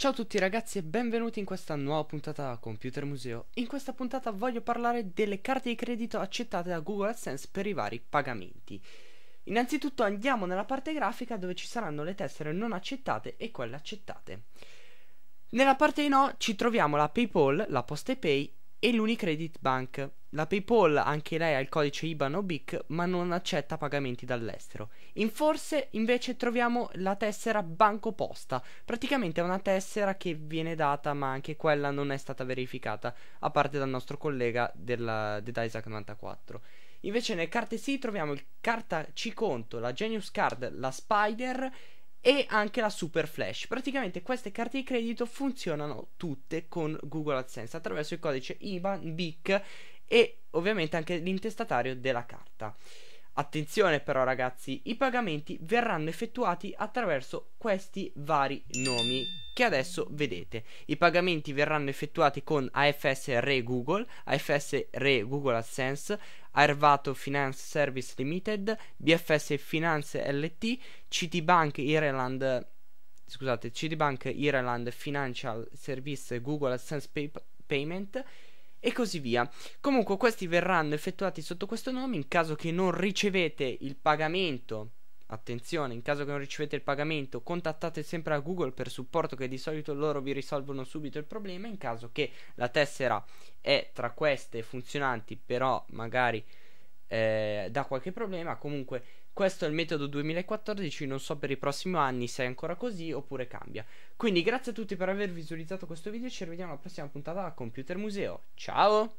Ciao a tutti ragazzi e benvenuti in questa nuova puntata a Computer Museo. In questa puntata voglio parlare delle carte di credito accettate da Google AdSense per i vari pagamenti. Innanzitutto andiamo nella parte grafica dove ci saranno le tessere non accettate e quelle accettate. Nella parte di no ci troviamo la PayPal, la PostePay e l'Unicredit Bank. La PayPal anche lei ha il codice IBAN o BIC, ma non accetta pagamenti dall'estero. In forse invece troviamo la tessera Banco Posta, praticamente è una tessera che viene data, ma anche quella non è stata verificata, a parte dal nostro collega della, di Isaac 94. Invece nelle carte sì troviamo il carta C conto, la Genius Card, la Spider e anche la Super Flash. Praticamente queste carte di credito funzionano tutte con Google AdSense attraverso il codice IBAN, BIC e ovviamente anche l'intestatario della carta. Attenzione però ragazzi, i pagamenti verranno effettuati attraverso questi vari nomi che adesso vedete. I pagamenti verranno effettuati con AFS Re Google, AFS Re Google AdSense, Arvato Finance Service Limited, BFS Finance LT, Citibank Ireland scusate, Citibank Ireland Financial Service Google AdSense pay- Payment e così via. Comunque questi verranno effettuati sotto questo nome in caso che non ricevete il pagamento Attenzione, in caso che non ricevete il pagamento, contattate sempre a Google per supporto che di solito loro vi risolvono subito il problema. In caso che la tessera è tra queste funzionanti, però magari eh, dà qualche problema, comunque questo è il metodo 2014, non so per i prossimi anni se è ancora così oppure cambia. Quindi grazie a tutti per aver visualizzato questo video, ci rivediamo alla prossima puntata da Computer Museo. Ciao!